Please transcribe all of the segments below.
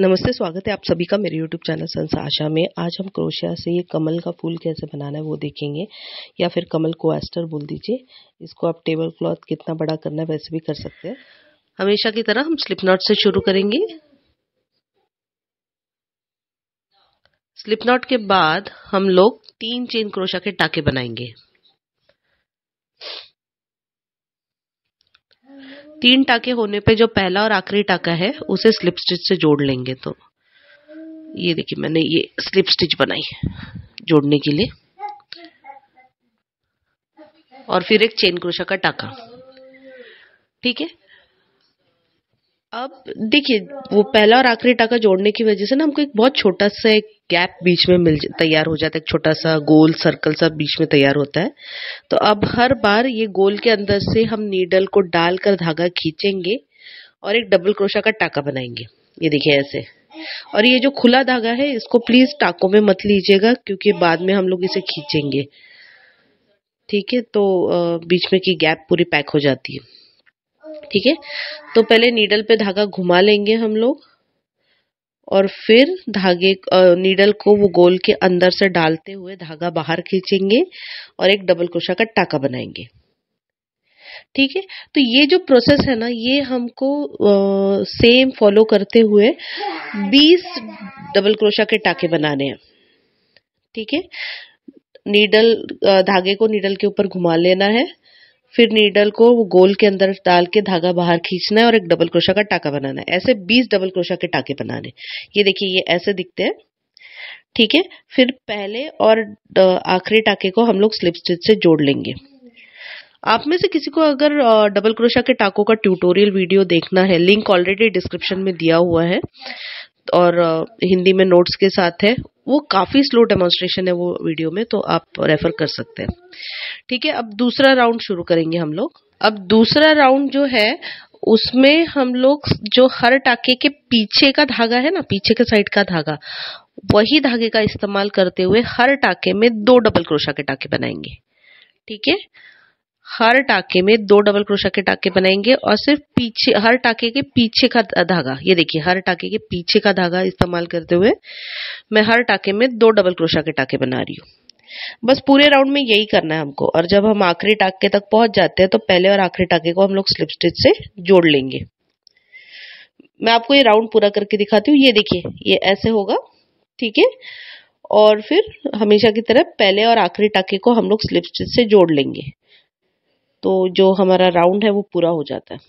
नमस्ते स्वागत है आप सभी का मेरे यूट्यूब चैनल संसा आशा में आज हम क्रोशिया से ये कमल का फूल कैसे बनाना है वो देखेंगे या फिर कमल को एस्टर बोल दीजिए इसको आप टेबल क्लॉथ कितना बड़ा करना है वैसे भी कर सकते हैं हमेशा की तरह हम स्लिप नॉट से शुरू करेंगे स्लिप नॉट के बाद हम लोग तीन चेन क्रोशा के टाके बनाएंगे तीन टाके होने पे जो पहला और आखिरी टाका है उसे स्लिप स्टिच से जोड़ लेंगे तो ये देखिए मैंने ये स्लिप स्टिच बनाई जोड़ने के लिए और फिर एक चेन क्रोशा का टाका ठीक है अब देखिए वो पहला और आखिरी टाका जोड़ने की वजह से ना हमको एक बहुत छोटा सा एक गैप बीच में मिल तैयार हो जाता है एक छोटा सा गोल सर्कल सा बीच में तैयार होता है तो अब हर बार ये गोल के अंदर से हम नीडल को डालकर धागा खींचेंगे और एक डबल क्रोशा का टाका बनाएंगे ये देखिए ऐसे और ये जो खुला धागा है इसको प्लीज टाकों में मत लीजिएगा क्योंकि बाद में हम लोग इसे खींचेंगे ठीक है तो बीच में की गैप पूरी पैक हो जाती है ठीक है तो पहले नीडल पे धागा घुमा लेंगे हम लोग और फिर धागे नीडल को वो गोल के अंदर से डालते हुए धागा बाहर खींचेंगे और एक डबल क्रोशा का टाका बनाएंगे ठीक है तो ये जो प्रोसेस है ना ये हमको आ, सेम फॉलो करते हुए 20 डबल क्रोशा के टाके बनाने हैं ठीक है नीडल धागे को नीडल के ऊपर घुमा लेना है फिर नीडल को वो गोल के अंदर डाल के धागा बाहर खींचना है और एक डबल क्रोशा का टाका बनाना है ऐसे 20 डबल क्रोशा के टाके बनाने ये देखिए ये ऐसे दिखते हैं ठीक है फिर पहले और आखिरी टाके को हम लोग स्लिप स्टिच से जोड़ लेंगे आप में से किसी को अगर डबल क्रोशा के टाकों का ट्यूटोरियल वीडियो देखना है लिंक ऑलरेडी डिस्क्रिप्शन में दिया हुआ है और हिंदी में नोट्स के साथ है वो काफ़ी स्लो डेमोन्स्ट्रेशन है वो वीडियो में तो आप रेफर कर सकते हैं ठीक है अब दूसरा राउंड शुरू करेंगे हम लोग अब दूसरा राउंड जो है उसमें हम लोग जो हर टाके के पीछे का धागा है ना पीछे के साइड का धागा वही धागे का इस्तेमाल करते हुए हर टाके में दो डबल क्रोशा के टाके बनाएंगे ठीक है हर टाके में दो डबल क्रोशा के टाके बनाएंगे और सिर्फ पीछे हर टाके के पीछे का धागा ये देखिए हर टाके के पीछे का धागा इस्तेमाल करते हुए मैं हर टाके में दो डबल क्रोशा के टाके बना रही हूँ बस पूरे राउंड में यही करना है हमको और जब हम आखिरी टाके तक पहुंच जाते हैं तो पहले और आखिरी टाके को हम लोग स्लिप स्टिच से जोड़ लेंगे मैं आपको ये राउंड पूरा करके दिखाती हूँ ये देखिए ये ऐसे होगा ठीक है और फिर हमेशा की तरह पहले और आखिरी टाके को हम लोग स्लिप स्टिच से जोड़ लेंगे तो जो हमारा राउंड है वो पूरा हो जाता है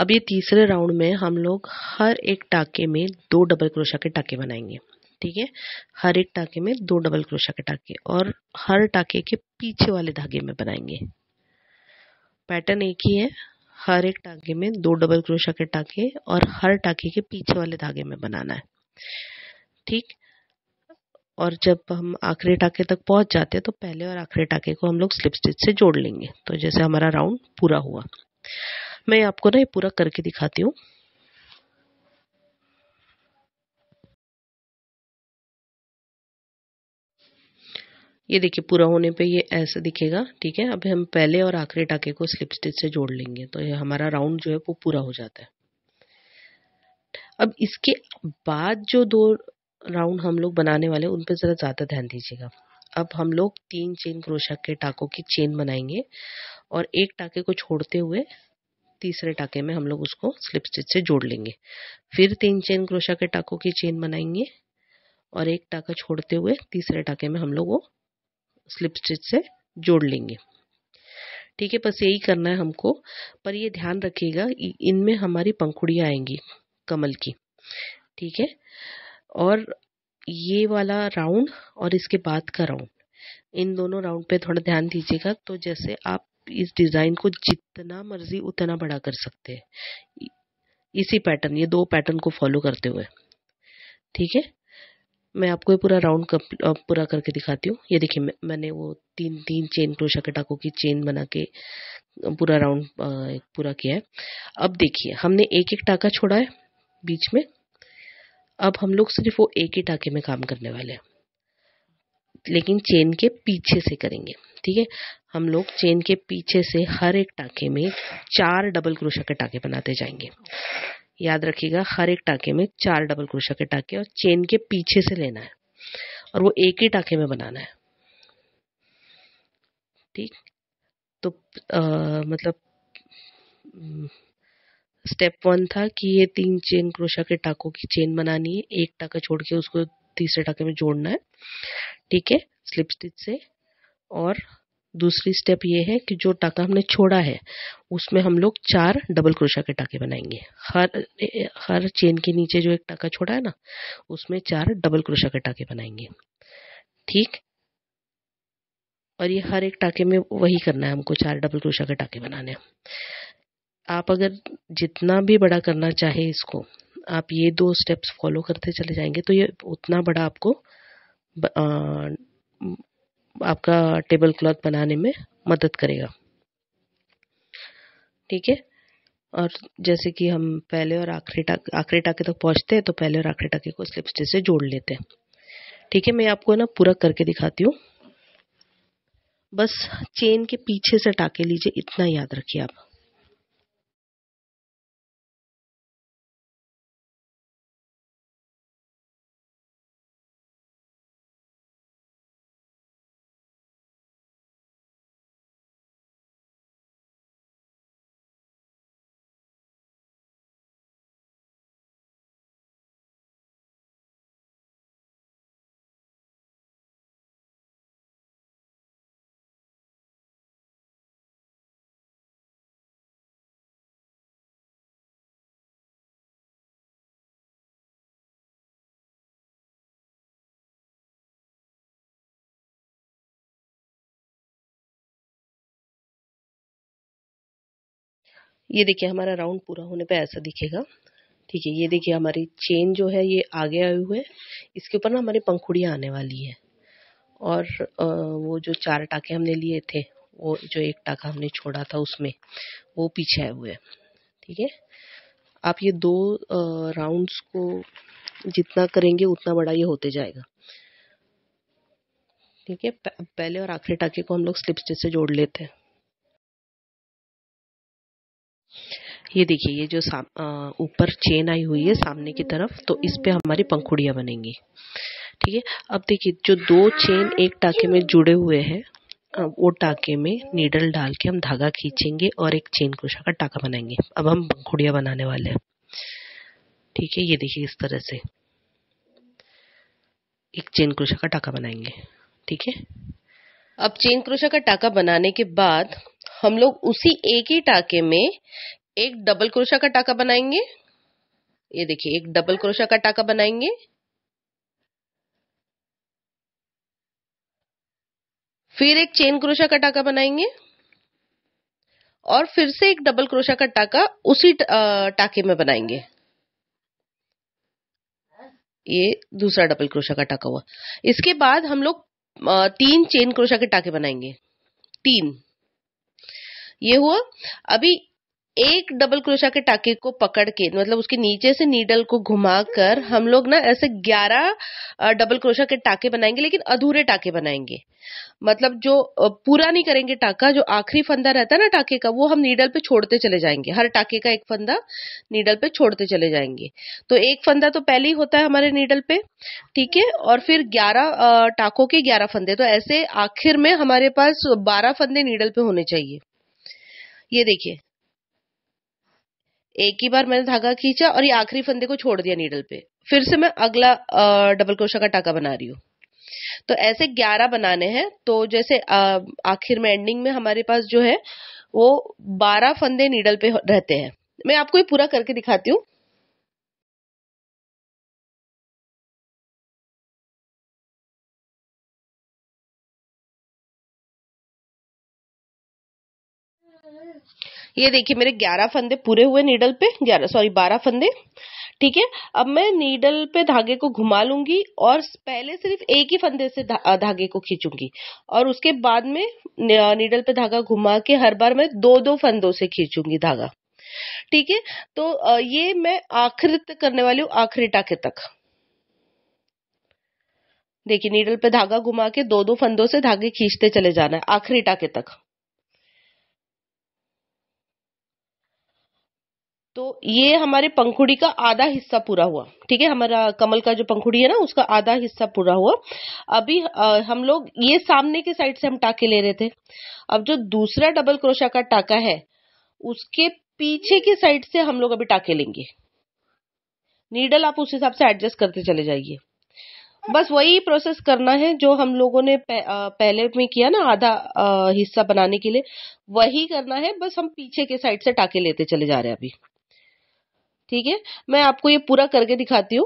अब ये तीसरे राउंड में हम लोग हर एक टाके में दो डबल क्रोशा के टाके बनाएंगे ठीक है हर एक टाके में दो डबल क्रोशा के टाके और हर टाके के पीछे वाले धागे में बनाएंगे पैटर्न एक ही है हर एक टाके में दो डबल क्रोशा के टाके और हर टाके के पीछे वाले धागे में बनाना है ठीक और जब हम आखिरी टाके तक पहुंच जाते हैं तो पहले और आखिरी टाके को हम लोग स्लिप स्टिच से जोड़ लेंगे तो जैसे हमारा राउंड पूरा हुआ मैं आपको ना ये पूरा करके दिखाती हूँ ये देखिए पूरा होने पे ये ऐसे दिखेगा ठीक है अब हम पहले और आखिरी टाके को स्लिप स्टिच से जोड़ लेंगे तो ये हमारा राउंड जो है वो पूरा हो जाता है अब इसके बाद जो दो राउंड हम लोग बनाने वाले उन पर ज़रा ज़्यादा ध्यान दीजिएगा अब हम लोग तीन चेन क्रोशा के टाकों की चेन बनाएंगे और एक टाके को छोड़ते हुए तीसरे टाके में हम लोग उसको स्लिप स्टिच से जोड़ लेंगे फिर तीन चेन क्रोशा के टाकों की चेन बनाएंगे और एक टाका छोड़ते हुए तीसरे टाके में हम लोग वो स्लिप स्टिच से जोड़ लेंगे ठीक है बस यही करना है हमको पर ये ध्यान रखिएगा इनमें हमारी पंखुड़ियाँ आएंगी कमल की ठीक है और ये वाला राउंड और इसके बाद का राउंड इन दोनों राउंड पे थोड़ा ध्यान दीजिएगा तो जैसे आप इस डिज़ाइन को जितना मर्जी उतना बड़ा कर सकते हैं इसी पैटर्न ये दो पैटर्न को फॉलो करते हुए ठीक है मैं आपको ये पूरा राउंड पूरा करके दिखाती हूँ ये देखिए मैं, मैंने वो तीन तीन चेन क्रोशा टाकों की चेन बना के पूरा राउंड पूरा किया है अब देखिए हमने एक एक टाका छोड़ा है बीच में अब हम लोग सिर्फ वो एक ही टाके में काम करने वाले हैं लेकिन चेन के पीछे से करेंगे ठीक है हम लोग चेन के पीछे से हर एक टाके में चार डबल क्रोशा के टाके बनाते जाएंगे याद रखिएगा हर एक टाके में चार डबल क्रोशा के टाके और चेन के पीछे से लेना है और वो एक ही टाके में बनाना है ठीक तो आ, मतलब स्टेप वन था कि ये तीन चेन क्रोशा के टाकों की चेन बनानी है एक टाका छोड़ के उसको तीसरे टाके में जोड़ना है ठीक है स्लिप स्टिच से और दूसरी स्टेप ये है कि जो टाका हमने छोड़ा है उसमें हम लोग चार डबल क्रोशा के टाके बनाएंगे हर हर चेन के नीचे जो एक टाका छोड़ा है ना उसमें चार डबल क्रोशा के टाके बनाएंगे ठीक और ये हर एक टाके में वही करना है हमको चार डबल क्रोशा के टाके बनाने हैं आप अगर जितना भी बड़ा करना चाहे इसको आप ये दो स्टेप्स फॉलो करते चले जाएंगे तो ये उतना बड़ा आपको आ, आपका टेबल क्लॉथ बनाने में मदद करेगा ठीक है और जैसे कि हम पहले और आखिरी टाके आखिरी टाके तक तो पहुंचते हैं तो पहले और आखिरी टाके को स्लिप स्टिच से जोड़ लेते हैं ठीक है मैं आपको ना पूरा करके दिखाती हूँ बस चेन के पीछे से टाके लीजिए इतना याद रखिए आप ये देखिए हमारा राउंड पूरा होने पे ऐसा दिखेगा ठीक है ये देखिए हमारी चेन जो है ये आगे आई हुई है इसके ऊपर ना हमारी पंखुड़ियाँ आने वाली है और वो जो चार टाके हमने लिए थे वो जो एक टाका हमने छोड़ा था उसमें वो पीछे आए हुए ठीक है आप ये दो राउंड्स को जितना करेंगे उतना बड़ा ये होते जाएगा ठीक है पहले और आखिरी टाके को हम लोग स्लिप स्टिच से जोड़ लेते हैं ये देखिए ये जो ऊपर चेन आई हुई है सामने की तरफ तो इस पे हमारी पंखुड़ियाँ बनेंगी ठीक है अब देखिए जो दो चेन एक टाके में जुड़े हुए हैं वो टाके में नीडल डाल के हम धागा खींचेंगे और एक चेन क्रोशा का टाका बनाएंगे अब हम पंखुड़ियाँ बनाने वाले हैं ठीक है ये देखिए इस तरह से एक चेन क्रोशा का टाका बनाएंगे ठीक है अब चेन क्रोशा का टाका बनाने के बाद हम लोग उसी एक ही टाके में एक डबल क्रोशा का टाका बनाएंगे ये देखिए एक डबल क्रोशा का टाका बनाएंगे फिर एक चेन क्रोशा का टाका बनाएंगे और फिर से एक डबल क्रोशा का टाका उसी टाके में बनाएंगे ये दूसरा डबल क्रोशा का टाका हुआ इसके बाद हम लोग तीन चेन क्रोशा के टाके बनाएंगे तीन ये हुआ अभी एक डबल क्रोशा के टाके को पकड़ के मतलब उसके नीचे से नीडल को घुमाकर हम लोग ना ऐसे ग्यारह डबल क्रोशा के टाके बनाएंगे लेकिन अधूरे टाके बनाएंगे मतलब जो पूरा नहीं करेंगे टाका जो आखिरी फंदा रहता है ना टाके का वो हम नीडल पे छोड़ते चले जाएंगे हर टाके का एक फंदा नीडल पे छोड़ते चले जाएंगे तो एक फंदा तो पहले ही होता है हमारे नीडल पे ठीक है और फिर ग्यारह टाकों के ग्यारह फंदे तो ऐसे आखिर में हमारे पास बारह फंदे नीडल पे होने चाहिए ये देखिए एक ही बार मैंने धागा खींचा और ये आखिरी फंदे को छोड़ दिया नीडल पे फिर से मैं अगला डबल क्रोशा का टाका बना रही हूँ तो ऐसे ग्यारह बनाने हैं तो जैसे आखिर में एंडिंग में हमारे पास जो है वो बारह फंदे नीडल पे रहते हैं मैं आपको ये पूरा करके दिखाती हूँ ये देखिए मेरे ग्यारह फंदे पूरे हुए नीडल पे ग्यारह सॉरी बारह फंदे ठीक है अब मैं नीडल पे धागे को घुमा लूंगी और पहले सिर्फ एक ही फंदे से धा, धागे को खींचूंगी और उसके बाद में नीडल पे धागा घुमा के हर बार मैं दो दो फंदों से खींचूंगी धागा ठीक है तो ये मैं आखिर तक करने वाली हूँ आखिरी टाके तक देखिए नीडल पे धागा घुमा के दो दो फंदों से धागे खींचते चले जाना है आखिरी टाके तक तो ये हमारे पंखुड़ी का आधा हिस्सा पूरा हुआ ठीक है हमारा कमल का जो पंखुड़ी है ना उसका आधा हिस्सा पूरा हुआ अभी आ, हम लोग ये सामने के साइड से हम टाके ले रहे थे अब जो दूसरा डबल क्रोशा का टाका है उसके पीछे के साइड से हम लोग अभी टाके लेंगे नीडल आप उस हिसाब से एडजस्ट करते चले जाइए बस वही प्रोसेस करना है जो हम लोगों ने पहले में किया ना आधा हिस्सा बनाने के लिए वही करना है बस हम पीछे के साइड से टाके लेते चले जा रहे हैं अभी ठीक है मैं आपको ये पूरा करके दिखाती हूँ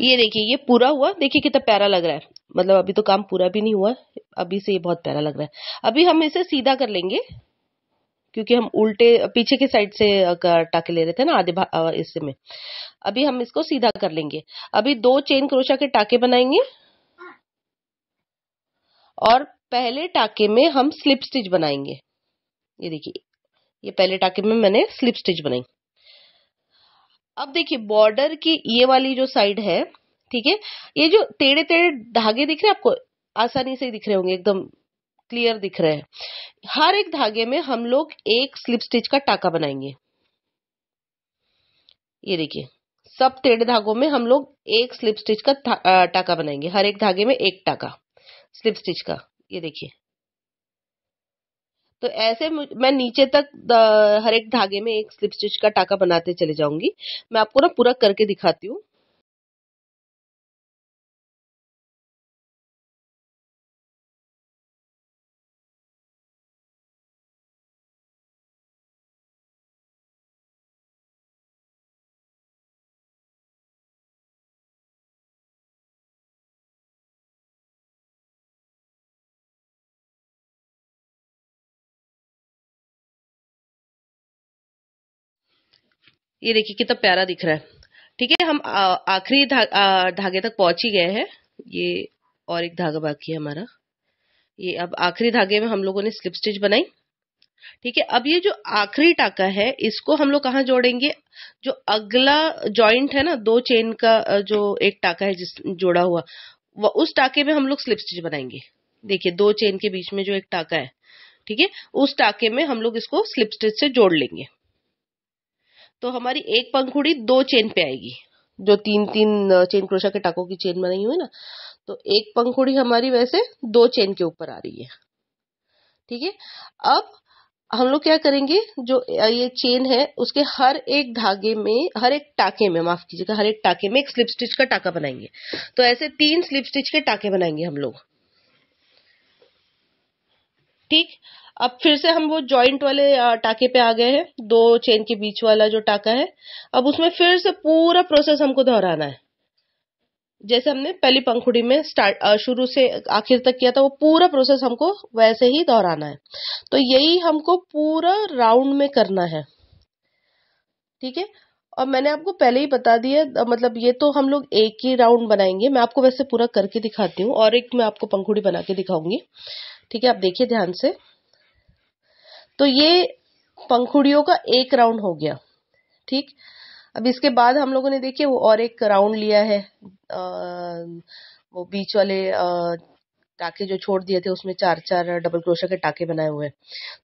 ये देखिए ये पूरा हुआ देखिए कितना प्यारा लग रहा है मतलब अभी तो काम पूरा भी नहीं हुआ अभी से ये बहुत प्यारा लग रहा है अभी हम इसे सीधा कर लेंगे क्योंकि हम उल्टे पीछे के साइड से टाके ले रहे थे ना आधे इससे में अभी हम इसको सीधा कर लेंगे अभी दो चेन क्रोशा के टाके बनाएंगे और पहले टाके में हम स्लिप स्टिच बनाएंगे ये देखिए ये पहले टाके में मैंने स्लिप स्टिच बनाई अब देखिए बॉर्डर की ये वाली जो साइड है ठीक है ये जो टेढ़े टेढ़े धागे दिख रहे हैं आपको आसानी से दिख रहे होंगे एकदम क्लियर दिख रहे हैं हर एक धागे में हम लोग एक स्लिप स्टिच का टाका बनाएंगे ये देखिए सब टेढ़े धागों में हम लोग एक स्लिप स्टिच का टाका बनाएंगे हर एक धागे में एक टाका स्लिप स्टिच का ये देखिए तो ऐसे मैं नीचे तक हर एक धागे में एक स्लिप स्टिच का टाका बनाते चले जाऊंगी मैं आपको ना पूरा करके दिखाती हूँ ये देखिए कितना प्यारा दिख रहा है ठीक है हम आखिरी धागे तक पहुंच ही गए हैं ये और एक धागा बाकी है हमारा ये अब आखिरी धागे में हम लोगों ने स्लिप स्टिच बनाई ठीक है अब ये जो आखिरी टाका है इसको हम लोग कहाँ जोड़ेंगे जो अगला जॉइंट है ना दो चेन का जो एक टाका है जिस जोड़ा हुआ वो उस टाके में हम लोग स्लिप स्टिच बनाएंगे देखिए दो चेन के बीच में जो एक टाका है ठीक है उस टाके में हम लोग इसको स्लिप स्टिच से जोड़ लेंगे तो हमारी एक पंखुड़ी दो चेन पे आएगी जो तीन तीन चेन क्रोशा के टाकों की चेन बनाई हुई ना तो एक पंखुड़ी हमारी वैसे दो चेन के ऊपर आ रही है ठीक है अब हम लोग क्या करेंगे जो ये चेन है उसके हर एक धागे में हर एक टाके में माफ कीजिएगा हर एक टाके में एक स्लिप स्टिच का टाका बनाएंगे तो ऐसे तीन स्लिप स्टिच के टाके बनाएंगे हम लोग ठीक अब फिर से हम वो जॉइंट वाले टाके पे आ गए हैं दो चेन के बीच वाला जो टाका है अब उसमें फिर से पूरा प्रोसेस हमको दोहराना है जैसे हमने पहली पंखुड़ी में स्टार्ट शुरू से आखिर तक किया था वो पूरा प्रोसेस हमको वैसे ही दोहराना है तो यही हमको पूरा राउंड में करना है ठीक है और मैंने आपको पहले ही बता दिया मतलब ये तो हम लोग एक ही राउंड बनाएंगे मैं आपको वैसे पूरा करके दिखाती हूँ और एक मैं आपको पंखुड़ी बना के दिखाऊंगी ठीक है आप देखिए ध्यान से तो ये पंखुड़ियों का एक राउंड हो गया ठीक अब इसके बाद हम लोगों ने देखिए वो और एक राउंड लिया है आ, वो बीच वाले टाके जो छोड़ दिए थे उसमें चार चार डबल क्रोशा के टाके बनाए हुए हैं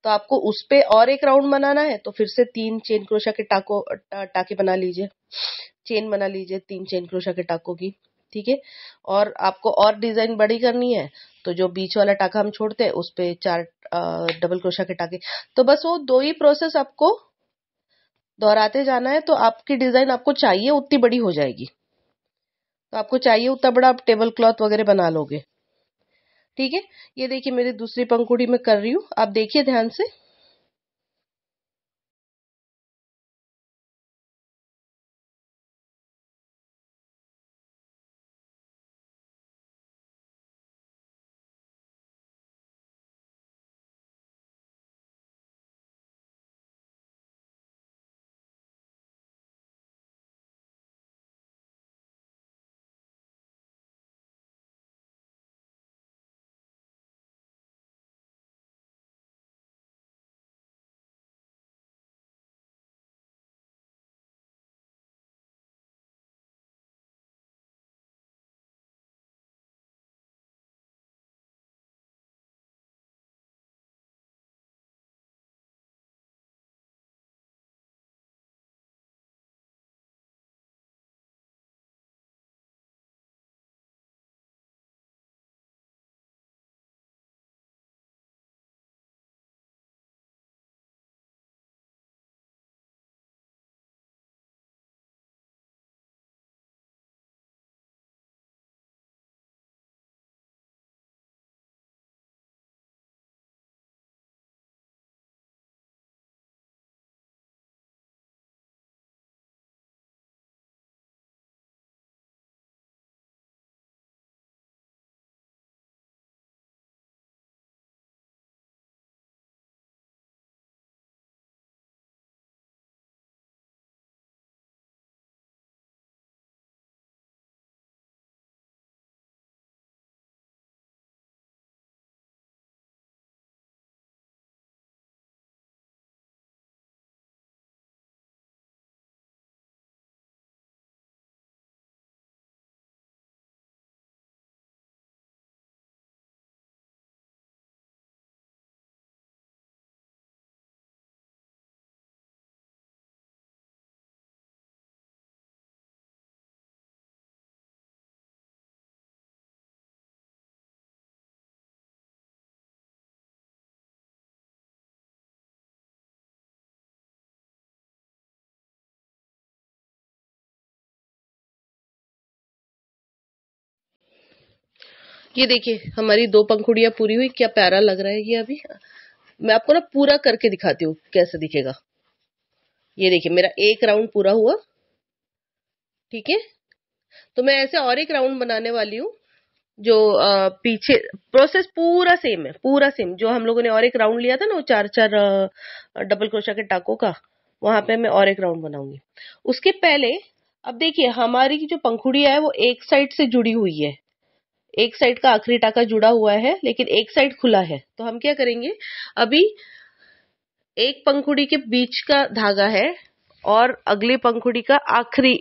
तो आपको उस पे और एक राउंड बनाना है तो फिर से तीन चेन क्रोशा के टाको टा, टाके बना लीजिए चेन बना लीजिए तीन चेन क्रोशा के टाकों की ठीक है और आपको और डिजाइन बड़ी करनी है तो जो बीच वाला टाका हम छोड़ते हैं उस पर चार डबल क्रोशा के टाके तो बस वो दो ही प्रोसेस आपको दोहराते जाना है तो आपकी डिजाइन आपको चाहिए उतनी बड़ी हो जाएगी तो आपको चाहिए उतना बड़ा आप टेबल क्लॉथ वगैरह बना लोगे ठीक है ये देखिए मेरी दूसरी पंखुड़ी में कर रही हूँ आप देखिए ध्यान से ये देखिए हमारी दो पंखुड़िया पूरी हुई क्या प्यारा लग रहा है ये अभी मैं आपको ना पूरा करके दिखाती हूँ कैसे दिखेगा ये देखिए मेरा एक राउंड पूरा हुआ ठीक है तो मैं ऐसे और एक राउंड बनाने वाली हूँ जो आ, पीछे प्रोसेस पूरा सेम है पूरा सेम जो हम लोगों ने और एक राउंड लिया था ना वो चार चार डबल क्रोशा के टाकों का वहां पे मैं और एक राउंड बनाऊंगी उसके पहले अब देखिए हमारी जो पंखुड़िया है वो एक साइड से जुड़ी हुई है एक साइड का आखिरी टाका जुड़ा हुआ है लेकिन एक साइड खुला है तो हम क्या करेंगे अभी एक पंखुड़ी के बीच का धागा है और अगली पंखुड़ी का आखिरी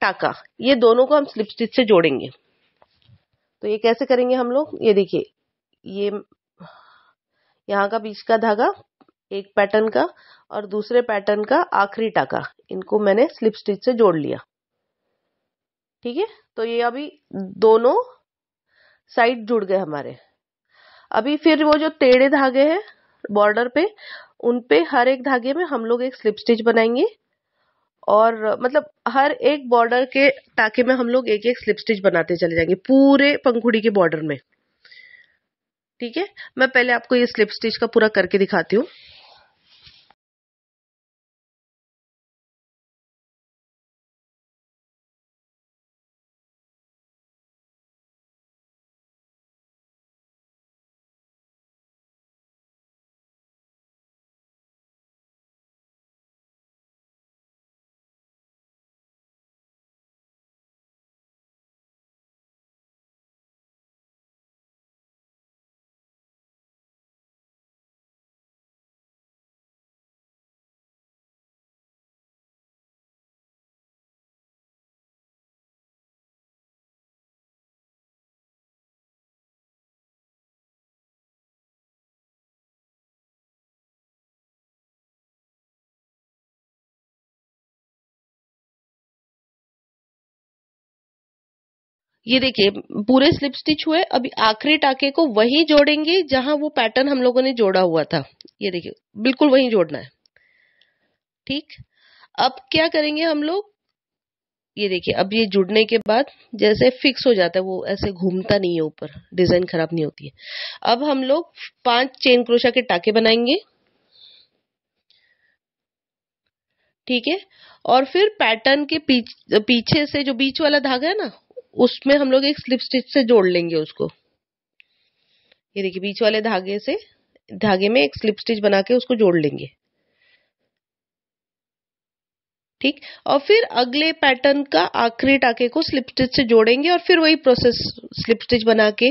टाका ये दोनों को हम स्लिप स्टिच से जोड़ेंगे तो ये कैसे करेंगे हम लोग ये देखिए ये यहाँ का बीच का धागा एक पैटर्न का और दूसरे पैटर्न का आखिरी टाका इनको मैंने स्लिप स्टिच से जोड़ लिया ठीक है तो ये अभी दोनों साइड जुड़ गए हमारे अभी फिर वो जो टेढ़े धागे हैं बॉर्डर पे उन पे हर एक धागे में हम लोग एक स्लिप स्टिच बनाएंगे और मतलब हर एक बॉर्डर के टाके में हम लोग एक एक स्लिप स्टिच बनाते चले जाएंगे पूरे पंखुड़ी के बॉर्डर में ठीक है मैं पहले आपको ये स्लिप स्टिच का पूरा करके दिखाती हूँ ये देखिए पूरे स्लिप स्टिच हुए अभी आखिरी टाके को वही जोड़ेंगे जहां वो पैटर्न हम लोगों ने जोड़ा हुआ था ये देखिए बिल्कुल वही जोड़ना है ठीक अब क्या करेंगे हम लोग ये देखिए अब ये जुड़ने के बाद जैसे फिक्स हो जाता है वो ऐसे घूमता नहीं है ऊपर डिजाइन खराब नहीं होती है अब हम लोग पांच चेन क्रोशा के टाके बनाएंगे ठीक है और फिर पैटर्न के पीछ, पीछे से जो बीच वाला धागा है ना उसमें हम लोग एक स्लिप स्टिच से जोड़ लेंगे उसको ये देखिए बीच वाले धागे से धागे में एक स्लिप स्टिच बना के उसको जोड़ लेंगे ठीक और फिर अगले पैटर्न का आखिरी टाके को स्लिप स्टिच से जोड़ेंगे और फिर वही प्रोसेस स्लिप स्टिच बना के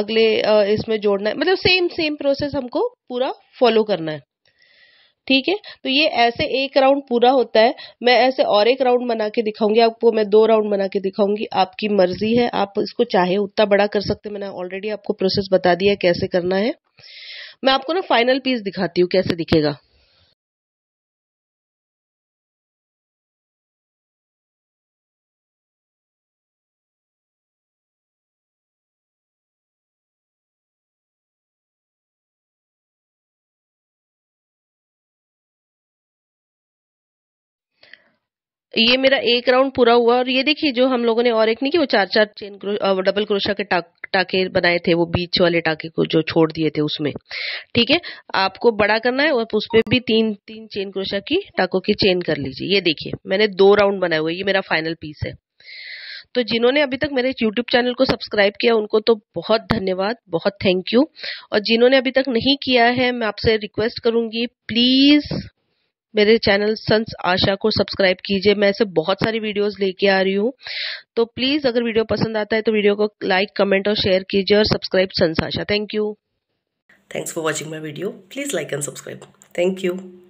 अगले इसमें जोड़ना है मतलब सेम सेम प्रोसेस हमको पूरा फॉलो करना है ठीक है तो ये ऐसे एक राउंड पूरा होता है मैं ऐसे और एक राउंड बना के दिखाऊंगी आपको मैं दो राउंड बना के दिखाऊंगी आपकी मर्जी है आप इसको चाहे उतना बड़ा कर सकते मैंने ऑलरेडी आपको प्रोसेस बता दिया है कैसे करना है मैं आपको ना फाइनल पीस दिखाती हूँ कैसे दिखेगा ये मेरा एक राउंड पूरा हुआ और ये देखिए जो हम लोगों ने और एक नहीं कि वो चार चार चेन क्रो, डबल क्रोशा के टाक, टाके बनाए थे वो बीच वाले टाके को जो छोड़ दिए थे उसमें ठीक है आपको बड़ा करना है और उस पर भी तीन तीन चेन क्रोशा की टाकों की चेन कर लीजिए ये देखिए मैंने दो राउंड बनाए हुए ये मेरा फाइनल पीस है तो जिन्होंने अभी तक मेरे यूट्यूब चैनल को सब्सक्राइब किया उनको तो बहुत धन्यवाद बहुत थैंक यू और जिन्होंने अभी तक नहीं किया है मैं आपसे रिक्वेस्ट करूंगी प्लीज़ मेरे चैनल संस आशा को सब्सक्राइब कीजिए मैं ऐसे बहुत सारी वीडियोस लेके आ रही हूँ तो प्लीज़ अगर वीडियो पसंद आता है तो वीडियो को लाइक कमेंट और शेयर कीजिए और सब्सक्राइब संस आशा thank you thanks for watching my video please like and subscribe thank you